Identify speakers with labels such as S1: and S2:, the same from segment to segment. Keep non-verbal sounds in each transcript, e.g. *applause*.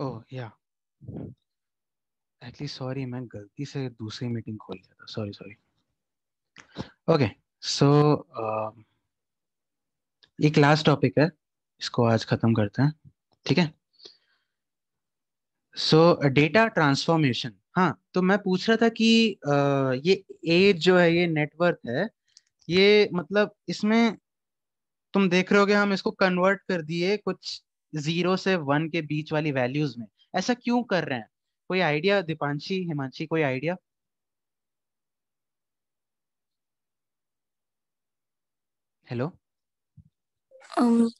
S1: ओह या actually sorry मैं गलती से दूसरी मीटिंग खोल लिया था सॉरी सॉरी ओके सो एक लास्ट टॉपिक है इसको आज खत्म करते हैं ठीक है सो डेटा ट्रांसफॉर्मेशन हाँ तो मैं पूछ रहा था कि आ, ये एज जो है ये नेटवर्क है ये मतलब इसमें तुम देख रहे हो हम इसको कन्वर्ट कर दिए कुछ जीरो से वन के बीच वाली वैल्यूज में ऐसा क्यों कर रहे हैं कोई आइडिया दीपांशी हिमांशी कोई idea hello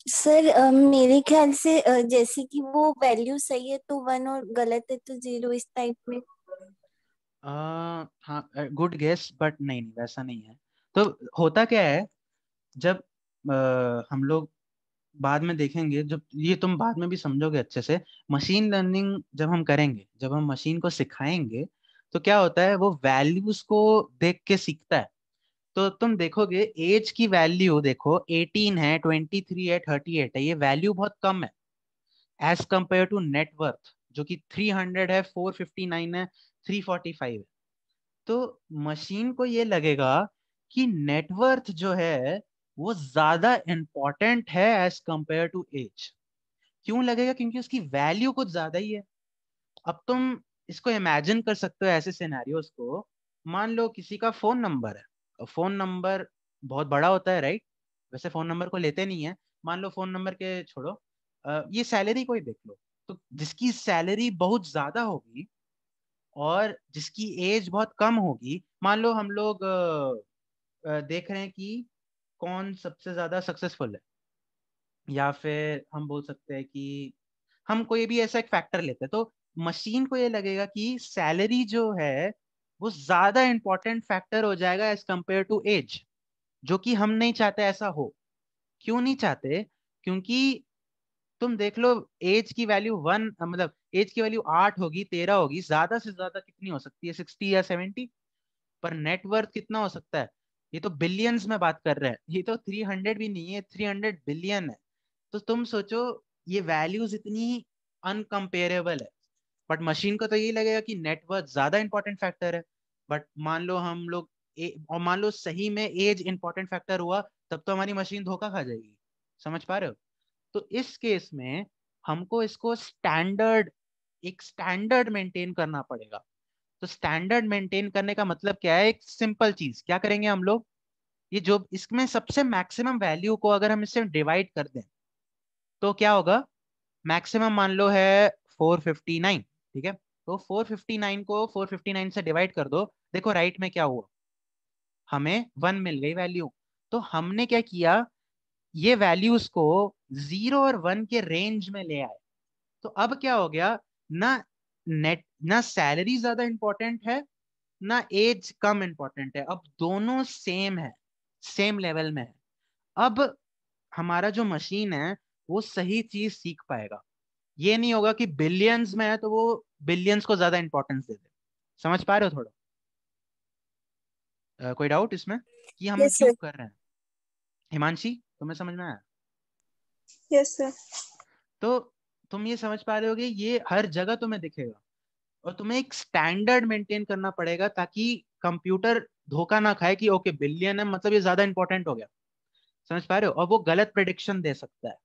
S1: sir um, um, मेरे ख्याल से uh, जैसे कि वो वैल्यू सही है तो वन और गलत है तो जीरो इस टाइप में गुड गेस बट नहीं नहीं वैसा नहीं है तो होता क्या है जब uh, हम लोग बाद में देखेंगे जब ये तुम बाद में भी समझोगे अच्छे से मशीन लर्निंग जब हम करेंगे जब हम मशीन को सिखाएंगे तो क्या होता है वो वैल्यूज को देख के सीखता है तो तुम देखोगे एज की वैल्यू देखो 18 है 23 है 38 है ये वैल्यू बहुत कम है एज कंपेयर टू नेटवर्थ जो कि 300 है 459 है 345 है तो मशीन को ये लगेगा कि नेटवर्थ जो है वो ज्यादा इंपॉर्टेंट है एज कंपेयर टू एज क्यों लगेगा क्योंकि उसकी वैल्यू कुछ ज्यादा ही है अब तुम इसको इमेजिन कर सकते हो ऐसे सिनेरियोस को मान लो किसी का फोन नंबर है फोन नंबर बहुत बड़ा होता है राइट वैसे फोन नंबर को लेते नहीं है मान लो फोन नंबर के छोड़ो ये सैलरी को ही देख लो तो जिसकी सैलरी बहुत ज्यादा होगी और जिसकी एज बहुत कम होगी मान लो हम लोग देख रहे हैं कि कौन सबसे ज्यादा सक्सेसफुल है या फिर हम बोल सकते हैं कि हम कोई भी ऐसा एक फैक्टर लेते हैं तो मशीन को ये लगेगा कि सैलरी जो है वो ज्यादा इंपॉर्टेंट फैक्टर हो जाएगा एज कम्पेयर टू एज जो कि हम नहीं चाहते ऐसा हो क्यों नहीं चाहते क्योंकि तुम देख लो एज की वैल्यू वन मतलब एज की वैल्यू आठ होगी तेरह होगी ज्यादा से ज्यादा कितनी हो सकती है सिक्सटी या सेवेंटी पर नेटवर्थ कितना हो सकता है ये तो बिलियंस में बात कर रहे हैं ये तो थ्री हंड्रेड भी नहीं है थ्री हंड्रेड बिलियन है तो तुम सोचो ये वैल्यूज इतनी अनकम्पेरेबल है बट मशीन को तो यही लगेगा कि नेटवर्क ज्यादा इंपॉर्टेंट फैक्टर है बट मान लो हम लोग और मान लो सही में एज इंपॉर्टेंट फैक्टर हुआ तब तो हमारी मशीन धोखा खा जाएगी समझ पा रहे हो तो इस केस में हमको इसको स्टैंडर्ड एक स्टैंडर्ड मेंटेन करना पड़ेगा तो स्टैंडर्ड मेंटेन करने का मतलब क्या है एक सिंपल चीज क्या करेंगे हम लोग ये जो इसमें सबसे मैक्सिमम वैल्यू को अगर हम इससे डिवाइड कर दें तो क्या होगा मैक्सिमम मान लो है 459 ठीक है तो 459 को 459 से डिवाइड कर दो देखो राइट में क्या हुआ हमें वन मिल गई वैल्यू तो हमने क्या किया ये वैल्यूज को जीरो और वन के रेंज में ले आए तो अब क्या हो गया ना नेट ना सैलरी ज्यादा इंपॉर्टेंट है ना एज कम इंपॉर्टेंट है अब दोनों सेम है सेम लेवल में है अब हमारा जो मशीन है वो सही चीज सीख पाएगा ये नहीं होगा कि बिलियंस में है तो वो बिलियंस को ज्यादा इंपॉर्टेंस दे दे समझ पा रहे हो थोड़ा uh, कोई डाउट इसमें कि हम yes, क्यों कर रहे हैं हिमांशी तुम्हें समझ में आया यस yes, सर तो तुम ये समझ पा रहे होगे ये हर जगह तुम्हें दिखेगा और तुम्हें एक स्टैंडर्ड मेंटेन करना पड़ेगा ताकि कंप्यूटर धोखा ना खाए कि ओके बिलियन है मतलब ये ज्यादा इंपॉर्टेंट हो गया समझ पा रहे हो और वो गलत प्रडिक्शन दे सकता है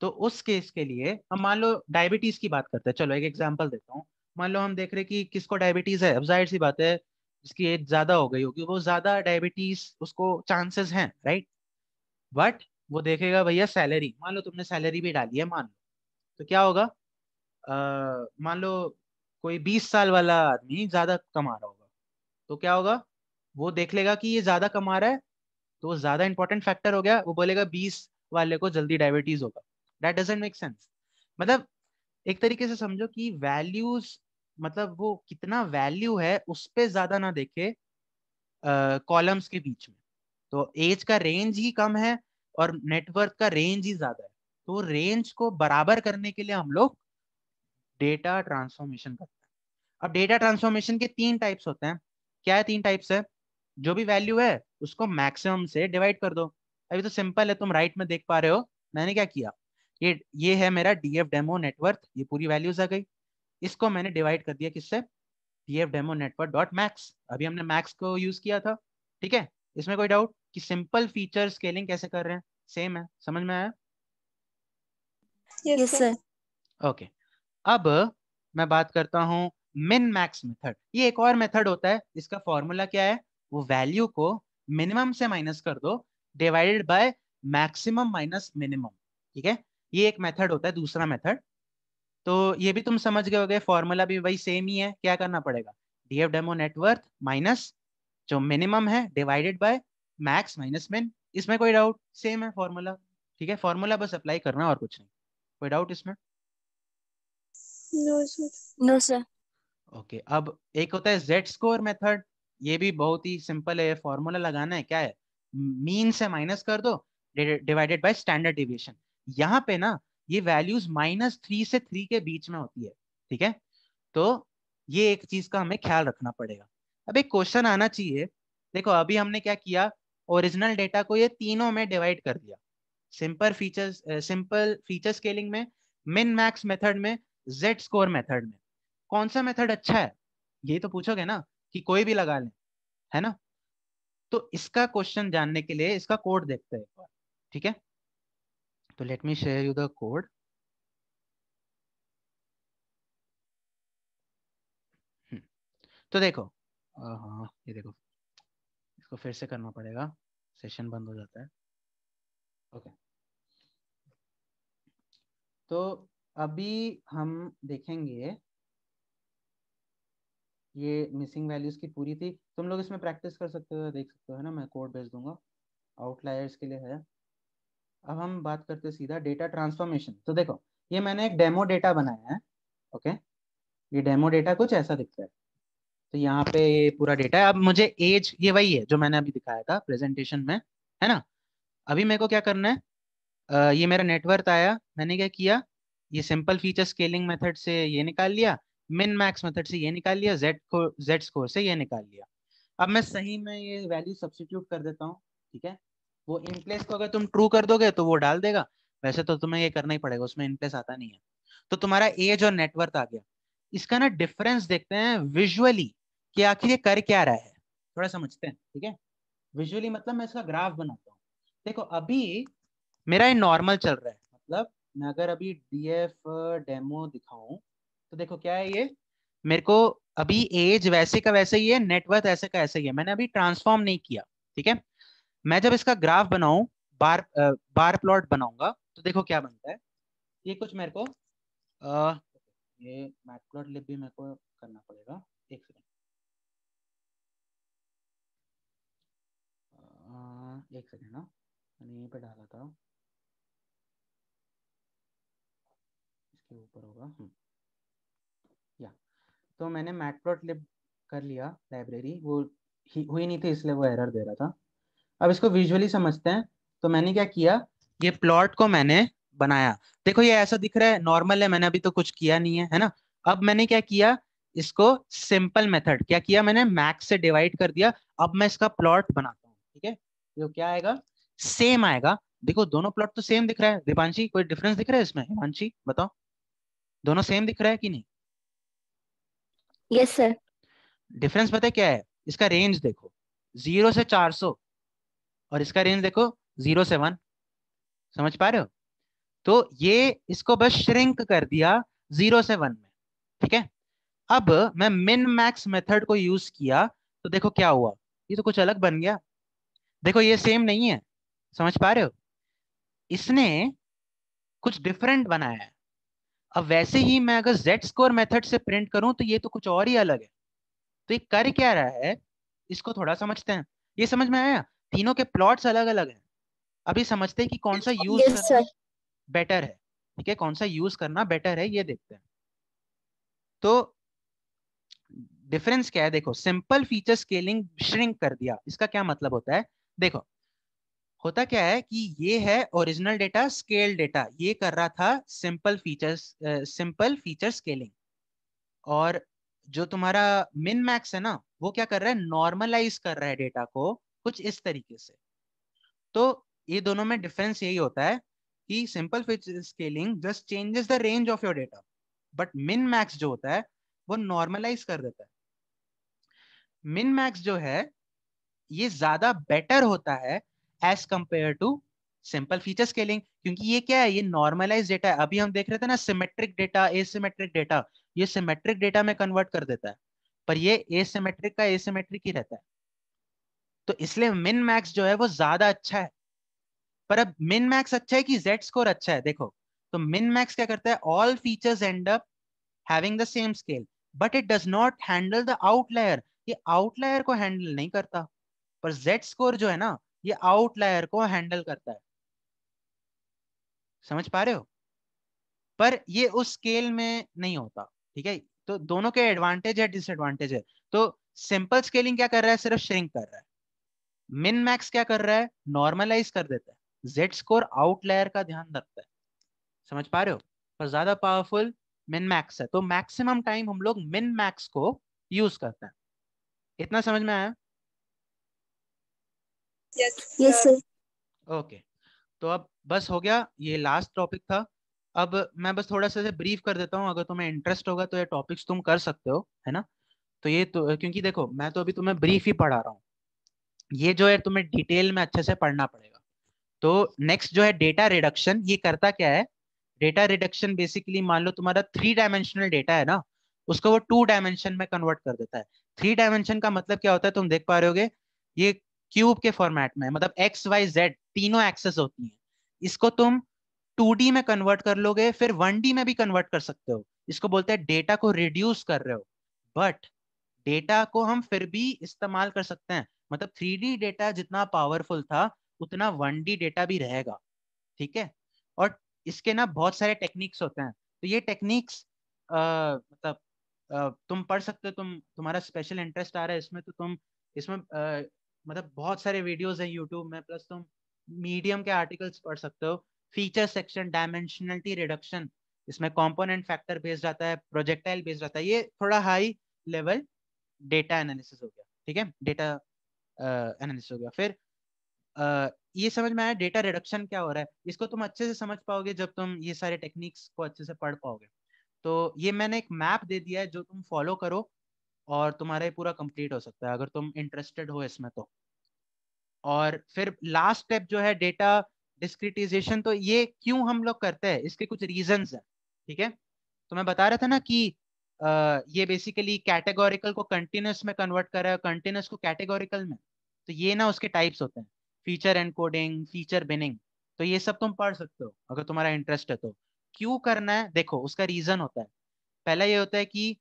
S1: तो उस केस के लिए हम मान लो डायबिटीज की बात करते हैं चलो एक एग्जाम्पल देता हूँ मान लो हम देख रहे कि किसको डायबिटीज है अब जाहिर सी बात है जिसकी एज ज्यादा हो गई होगी वो ज्यादा डायबिटीज उसको चांसेस हैं राइट बट वो देखेगा भैया सैलरी मान लो तुमने सैलरी भी डाली है मान लो तो क्या होगा मान लो कोई बीस साल वाला आदमी ज्यादा कमा रहा होगा तो क्या होगा वो देख लेगा कि ये ज्यादा कमा रहा है तो ज्यादा इंपॉर्टेंट फैक्टर हो गया वो बोलेगा बीस वाले को जल्दी डायबिटीज होगा दैट डजेंट मेक सेंस मतलब एक तरीके से समझो कि वैल्यूज मतलब वो कितना वैल्यू है उस पर ज्यादा ना देखे कॉलम्स uh, के बीच में तो एज का रेंज ही कम है और नेटवर्क का रेंज ही ज्यादा है तो रेंज को बराबर करने के लिए हम लोग डेटा ट्रांसफॉर्मेशन करते हैं अब डेटा ट्रांसफॉर्मेशन के तीन टाइप्स होते हैं क्या है तीन टाइप्स है जो भी वैल्यू है उसको मैक्सिमम से डिवाइड कर दो अभी तो सिंपल है तुम राइट में देख पा रहे हो मैंने क्या किया ये ये है मेरा डीएफ डेमो नेटवर्क ये पूरी वैल्यूज आ गई इसको मैंने डिवाइड कर दिया किससे DF demo network dot max अभी हमने मैक्स को यूज किया था ठीक है इसमें कोई डाउट कि सिंपल फीचर स्केलिंग कैसे कर रहे हैं सेम है समझ में आया यस सर ओके अब मैं बात करता हूं मिन मैक्स मेथड ये एक और मेथड होता है इसका फॉर्मूला क्या है वो वैल्यू को मिनिमम से माइनस कर दो divided by maximum minus minimum ठीक है ये एक मेथड होता है दूसरा मेथड तो ये भी तुम समझ गए होगे फॉर्मूला भी वही सेम ही है क्या करना पड़ेगा D F demo net worth minus जो मिनिमम है divided by max minus min इसमें कोई डाउट सेम है फॉर्मूला ठीक है फॉर्मूला बस अप्लाई करना और कुछ नहीं कोई डाउट इसमें no sir no sir okay okay, अब एक होता है जेड स्कोर मेथड ये भी बहुत ही सिंपल है फॉर्मूला लगाना है क्या है मीन से माइनस कर दो डिवाइडेड बाय स्टैंडर्ड डिविएशन यहाँ पे ना ये वैल्यूज माइनस थ्री से थ्री के बीच में होती है ठीक है तो ये एक चीज का हमें ख्याल रखना पड़ेगा अब एक क्वेश्चन आना चाहिए देखो अभी हमने क्या किया ओरिजिनल डेटा को ये तीनों में डिवाइड कर दिया simple features simple feature scaling में मिन मैक्स मेथड में जेड स्कोर मेथड में कौन सा मेथड अच्छा है ये तो पूछोगे ना कि कोई भी लगा लें है ना तो इसका क्वेश्चन जानने के लिए इसका कोड देखते हैं ठीक है तो let me share you the code तो देखो हाँ ये देखो इसको फिर से करना पड़ेगा सेशन बंद हो जाता है ओके तो अभी हम देखेंगे ये मिसिंग वैल्यूज की पूरी थी तुम लोग इसमें प्रैक्टिस कर सकते हो देख सकते हो है ना मैं कोड भेज दूंगा आउटलायर्स के लिए है अब हम बात करते सीधा डेटा ट्रांसफॉर्मेशन तो देखो ये मैंने एक डेमो डेटा बनाया है ओके ये डेमो डेटा कुछ ऐसा दिखता है तो यहाँ पे ये पूरा डेटा है अब मुझे एज ये वही है जो मैंने अभी दिखाया था प्रेजेंटेशन में है ना अभी मेरे को क्या करना है आ, ये मेरा नेटवर्क आया मैंने क्या किया ये सिंपल फीचर स्केलिंग मेथड से ये निकाल लिया मिन मैक्स मेथड से ये निकाल लिया जेड को जेड स्कोर से ये निकाल लिया अब मैं सही में ये वैल्यू सब्सिट्यूट कर देता हूँ ठीक है वो इनप्लेस को अगर तुम ट्रू कर दोगे तो वो डाल देगा वैसे तो तुम्हें ये करना ही पड़ेगा उसमें इनप्लेस आता नहीं है तो तुम्हारा एज और नेटवर्क आ गया इसका ना डिफरेंस देखते हैं विजुअली कि आखिर ये कर क्या रहा है थोड़ा समझते हैं ठीक है विजुअली मतलब मैं इसका ग्राफ बनाता हूँ देखो अभी मेरा ये नॉर्मल चल रहा है मतलब मैं अगर अभी डी एफ डेमो दिखाऊं तो देखो क्या है ये मेरे को अभी एज वैसे का वैसे ही है नेटवर्थ ऐसे का ऐसे ही है मैंने अभी ट्रांसफॉर्म नहीं किया ठीक है मैं जब इसका ग्राफ बनाऊ बार बार प्लॉट बनाऊंगा तो देखो क्या बनता है ये कुछ मेरे को आ, ये मैट प्लॉट लिप भी मेरे को करना पड़ेगा एक सेकेंड एक सेकेंड ना मैंने यहीं पे डाला था इसके ऊपर होगा हम्म। तो मैंने मैटप्लॉटलिब कर लिया लाइब्रेरी वो हुई नहीं थी इसलिए वो एरर दे रहा था अब इसको विजुअली समझते हैं तो मैंने क्या किया ये प्लॉट को मैंने बनाया देखो ये ऐसा दिख रहा है नॉर्मल है मैंने अभी तो कुछ किया नहीं है है ना अब मैंने क्या किया इसको सिंपल मेथड क्या किया मैंने मैक्स से डिवाइड कर दिया अब मैं इसका प्लॉट बनाता हूँ ठीक है तो क्या आएगा सेम आएगा देखो दोनों प्लॉट तो सेम दिख रहा है दीपांशी कोई डिफरेंस दिख रहा है इसमें हिमांशी बताओ दोनों सेम दिख रहा है कि नहीं यस सर डिफरेंस पता क्या है इसका रेंज देखो जीरो से चार सौ और इसका रेंज देखो जीरो से वन समझ पा रहे हो तो ये इसको बस श्रिंक कर दिया जीरो से वन में ठीक है अब मैं मिन मैक्स मेथड को यूज किया तो देखो क्या हुआ ये तो कुछ अलग बन गया देखो ये सेम नहीं है समझ पा रहे हो इसने कुछ डिफरेंट बनाया है अब वैसे ही मैं अगर जेड स्कोर मेथड से प्रिंट करूं तो ये तो कुछ और ही अलग है तो ये कर क्या रहा है इसको थोड़ा समझते हैं ये समझ में आया तीनों के प्लॉट्स अलग अलग हैं अभी समझते हैं कि कौन सा यूज yes, करना बेटर है ठीक है कौन सा यूज करना बेटर है ये देखते हैं तो डिफरेंस क्या है देखो सिंपल फीचर स्केलिंग श्रिंक कर दिया इसका क्या मतलब होता है देखो होता क्या है कि ये है ओरिजिनल डेटा स्केल डेटा ये कर रहा था simple features simple feature scaling और जो तुम्हारा मिन मैक्स है ना वो क्या कर रहा है नॉर्मलाइज कर रहा है डेटा को कुछ इस तरीके से तो ये दोनों में डिफरेंस यही होता है कि simple feature scaling just changes the range of your data but min max जो होता है वो नॉर्मलाइज कर देता है मिन मैक्स जो है ये ज्यादा बेटर होता है as compare to simple feature scaling क्योंकि ये क्या है ये नॉर्मलाइज डेटा है अभी हम देख रहे थे ना सिमेट्रिक डेटा एसिमेट्रिक डेटा ये सिमेट्रिक डेटा में कन्वर्ट कर देता है पर ये एसिमेट्रिक का एसिमेट्रिक ही रहता है तो इसलिए मिन मैक्स जो है वो ज्यादा अच्छा है पर अब मिन मैक्स अच्छा है कि जेड स्कोर अच्छा है देखो तो मिन मैक्स क्या करता है all features end up having the same scale but it does not handle the outlier ये आउटलायर को हैंडल नहीं करता पर जेड स्कोर जो है ना ये आउटलायर को हैंडल करता है समझ पा रहे हो पर ये उस स्केल में नहीं होता ठीक है तो दोनों के एडवांटेज है डिसएडवांटेज है तो सिंपल स्केलिंग क्या कर रहा है सिर्फ श्रिंक कर रहा है मिन मैक्स क्या कर रहा है नॉर्मलाइज कर देता है जेड स्कोर आउटलायर का ध्यान रखता है समझ पा रहे हो पर ज्यादा पावरफुल मिन मैक्स है तो मैक्सिमम टाइम हम लोग मिन मैक्स को यूज करते हैं इतना समझ में आया yes, ओके तो अब बस हो गया ये लास्ट टॉपिक था अब मैं बस थोड़ा सा ब्रीफ कर देता हूँ अगर तुम्हें इंटरेस्ट होगा तो ये टॉपिक्स तुम कर सकते हो है ना तो ये तो क्योंकि देखो मैं तो अभी तुम्हें ब्रीफ ही पढ़ा रहा हूँ ये जो है तुम्हें डिटेल में अच्छे से पढ़ना पड़ेगा तो नेक्स्ट जो है डेटा रिडक्शन ये करता क्या है डेटा रिडक्शन बेसिकली मान लो तुम्हारा थ्री डायमेंशनल डेटा है ना उसको वो टू डायमेंशन में कन्वर्ट कर देता है थ्री डायमेंशन का मतलब क्या होता है तुम देख पा रहे हो ये क्यूब के फॉर्मेट में मतलब एक्स वाई जेड तीनों एक्सेस होती हैं इसको तुम 2D में कन्वर्ट कर लोगे फिर 1D में भी कन्वर्ट कर सकते हो इसको बोलते हैं डेटा को रिड्यूस कर रहे हो बट डेटा को हम फिर भी इस्तेमाल कर सकते हैं मतलब 3D डेटा जितना पावरफुल था उतना 1D डेटा भी रहेगा ठीक है और इसके ना बहुत सारे टेक्निक्स होते हैं तो ये टेक्निक्स मतलब तुम पढ़ सकते हो तुम तुम्हारा स्पेशल इंटरेस्ट आ रहा है इसमें तो तुम इसमें मतलब बहुत सारे वीडियोस हैं यूट्यूब में प्लस तुम मीडियम के आर्टिकल्स पढ़ सकते हो फीचर सेक्शन डायमेंशनलिटी रिडक्शन इसमें कंपोनेंट फैक्टर बेस्ड आता है प्रोजेक्टाइल बेस्ड आता है ये थोड़ा हाई लेवल डेटा एनालिसिस हो गया ठीक है डेटा एनालिसिस हो गया फिर ये समझ में आया डेटा रिडक्शन क्या हो रहा है इसको तुम अच्छे से समझ पाओगे जब तुम ये सारे टेक्निक्स को अच्छे से पढ़ पाओगे तो ये मैंने एक मैप दे दिया है जो तुम फॉलो करो और तुम्हारा ये पूरा कंप्लीट हो सकता है अगर तुम इंटरेस्टेड हो इसमें तो और फिर लास्ट स्टेप जो है डेटा डिस्क्रिटाइजेशन तो ये क्यों हम लोग करते हैं इसके कुछ रीजन है ठीक है तो मैं बता रहा था ना कि आ, ये बेसिकली कैटेगोरिकल को कंटिन्यूस में कन्वर्ट कर रहा है कंटिन्यूस को कैटेगोरिकल में तो ये ना उसके टाइप्स होते हैं फीचर एनकोडिंग फीचर बिनिंग तो ये सब तुम पढ़ सकते हो अगर तुम्हारा इंटरेस्ट है तो क्यों करना है देखो उसका रीजन होता है पहला ये होता है कि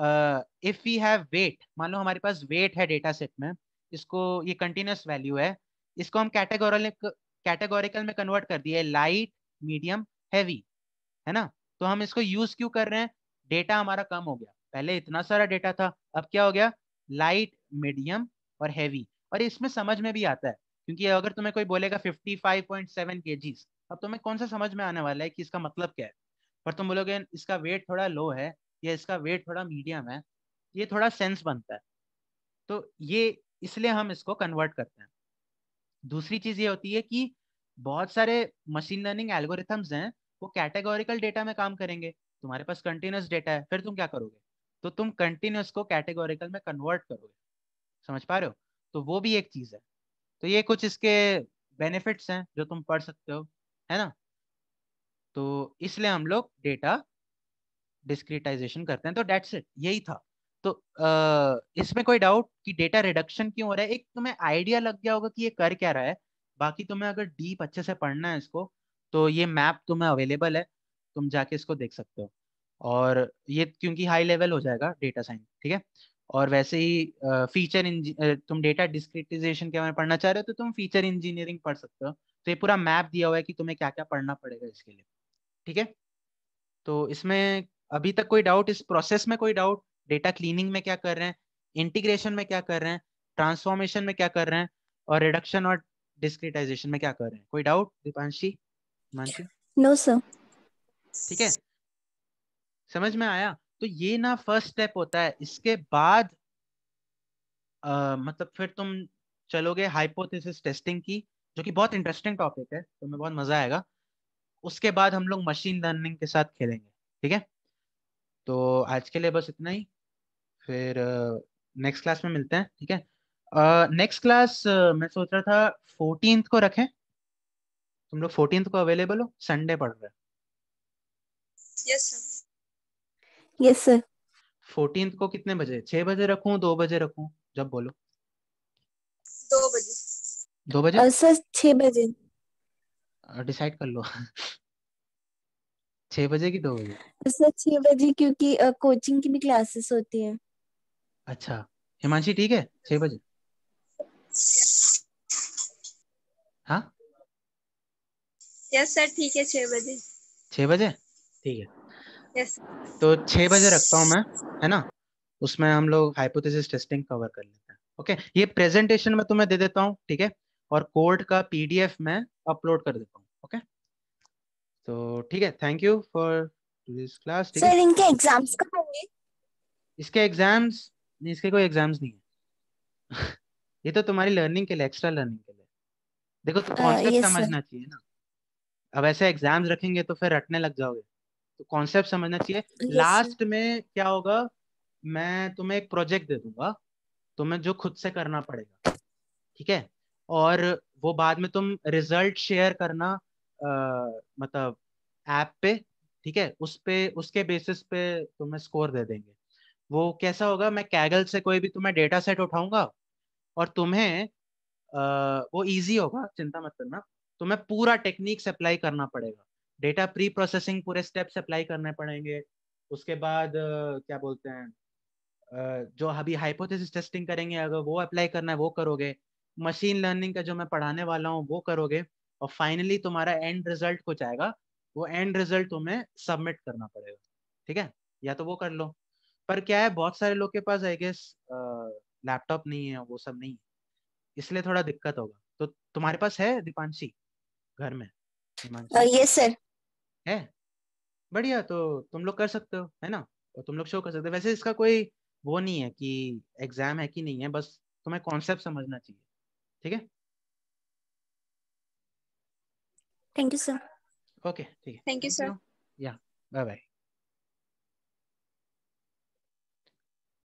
S1: इफ वी हैव वेट मान लो हमारे पास वेट है डेटा सेट में इसको ये कंटिन्यूस वैल्यू है इसको हम कैटेगोरिकल कैटेगोरिकल में कन्वर्ट कर दिए लाइट मीडियम हैवी है ना तो हम इसको यूज क्यों कर रहे हैं डेटा हमारा कम हो गया पहले इतना सारा डेटा था अब क्या हो गया लाइट मीडियम और हैवी और इसमें समझ में भी आता है क्योंकि अगर तुम्हें कोई बोलेगा 55.7 जीज अब तुम्हें कौन सा समझ में आने वाला है कि इसका मतलब क्या है पर तुम बोलोगे इसका वेट थोड़ा लो है या इसका वेट थोड़ा मीडियम है ये थोड़ा सेंस बनता है तो ये इसलिए हम इसको कन्वर्ट करते हैं दूसरी चीज ये होती है कि बहुत सारे मशीन लर्निंग एल्गोरिथम्स हैं वो कैटेगोरिकल डेटा में काम करेंगे तुम्हारे पास कंटिन्यूस डेटा है फिर तुम क्या करोगे तो तुम कंटिन्यूस को कैटेगोरिकल में कन्वर्ट करोगे समझ पा रहे हो तो वो भी एक चीज है तो ये कुछ इसके बेनिफिट्स हैं जो तुम पढ़ सकते हो है ना तो इसलिए हम लोग डेटा डिस्क्रिटाइजेशन करते हैं तो डेट्स इट यही था तो uh, इसमें कोई डाउट कि डेटा रिडक्शन क्यों हो रहा है एक तुम्हें आइडिया लग गया होगा कि ये कर क्या रहा है बाकी तुम्हें अगर डीप अच्छे से पढ़ना है इसको तो ये मैप तुम्हें अवेलेबल है तुम जाके इसको देख सकते हो और ये क्योंकि हाई लेवल हो जाएगा डेटा साइंस ठीक है और वैसे ही फीचर uh, तुम डेटा डिस्क्रिटाइजेशन के बारे में पढ़ना चाह रहे हो तो तुम फीचर इंजीनियरिंग पढ़ सकते हो तो ये पूरा मैप दिया हुआ है कि तुम्हें क्या क्या पढ़ना पड़ेगा इसके लिए ठीक है तो इसमें अभी तक कोई डाउट इस प्रोसेस में कोई डाउट डेटा क्लीनिंग में क्या कर रहे हैं इंटीग्रेशन में क्या कर रहे हैं ट्रांसफॉर्मेशन में क्या कर रहे हैं और रिडक्शन और डिस्क्रिटाइजेशन में क्या कर रहे हैं कोई doubt Deepanshi Mansi no sir ठीक है समझ में आया तो ये ना फर्स्ट स्टेप होता है इसके बाद आ, मतलब फिर तुम चलोगे हाइपोथेसिस टेस्टिंग की जो कि बहुत इंटरेस्टिंग टॉपिक है तुम्हें बहुत मजा आएगा उसके बाद हम लोग मशीन लर्निंग के साथ खेलेंगे ठीक है तो आज के लिए बस इतना ही फिर नेक्स्ट क्लास में मिलते हैं ठीक है नेक्स्ट क्लास मैं सोच रहा था फोर्टीन को रखें तुम लोग फोर्टीन को अवेलेबल हो संडे पढ़ रहे यस सर फोर्टीन को कितने बजे छह बजे रखूं दो बजे रखूं जब बोलो दो बजे दो बजे सर छह बजे डिसाइड कर लो *laughs* छह बजे की दो बजे सर छह बजे क्योंकि कोचिंग की भी क्लासेस होती है अच्छा हिमांशी ठीक है छह बजे हाँ यस सर ठीक है छह बजे छह बजे ठीक है यस तो छह बजे रखता हूँ मैं है ना उसमें हम लोग हाइपोथेसिस टेस्टिंग कवर कर लेते हैं ओके ये प्रेजेंटेशन मैं तुम्हें दे देता हूँ ठीक है और कोर्ट का पीडीएफ मैं अपलोड कर देता हूँ ओके okay? तो ठीक है thank you for this class sir इनके एग्जाम्स कब होंगे इसके एग्जाम्स नहीं इसके कोई एग्जाम्स नहीं है *laughs* ये तो तुम्हारी लर्निंग के लिए एक्स्ट्रा लर्निंग के लिए देखो तो हाँ, कॉन्सेप्ट समझना चाहिए ना अब ऐसे एग्जाम्स रखेंगे तो फिर रटने लग जाओगे तो कॉन्सेप्ट समझना चाहिए लास्ट में क्या होगा मैं तुम्हें एक प्रोजेक्ट दे दूंगा तुम्हें जो खुद से करना पड़ेगा ठीक है और वो बाद में तुम रिजल्ट शेयर करना मतलब ऐप पे ठीक है उस पे उसके बेसिस पे तुम्हें स्कोर दे देंगे वो कैसा होगा मैं कैगल से कोई भी तुम्हें डेटा सेट उठाऊंगा और तुम्हें आ, वो इजी होगा चिंता मत करना तुम्हें पूरा टेक्निक अप्लाई करना पड़ेगा डेटा प्री प्रोसेसिंग पूरे स्टेप्स अप्लाई करने पड़ेंगे उसके बाद क्या बोलते हैं जो अभी हाइपोथेसिस टेस्टिंग करेंगे अगर वो अप्लाई करना है वो करोगे मशीन लर्निंग का जो मैं पढ़ाने वाला हूँ वो करोगे और फाइनली तुम्हारा एंड रिजल्ट कुछ आएगा वो एंड रिजल्ट तुम्हें सबमिट करना पड़ेगा ठीक है या तो वो कर लो पर क्या है बहुत सारे लोग के पास आई गेस लैपटॉप नहीं है वो सब नहीं है इसलिए थोड़ा दिक्कत होगा तो तुम्हारे पास है दीपांशी घर में यस सर है बढ़िया तो तुम लोग कर सकते हो है ना और तुम लोग शो कर सकते हो वैसे इसका कोई वो नहीं है कि एग्जाम है कि नहीं है बस तुम्हें कॉन्सेप्ट समझना चाहिए ठीक है Thank you, sir. Okay. Thank you, sir. Yeah. Bye-bye.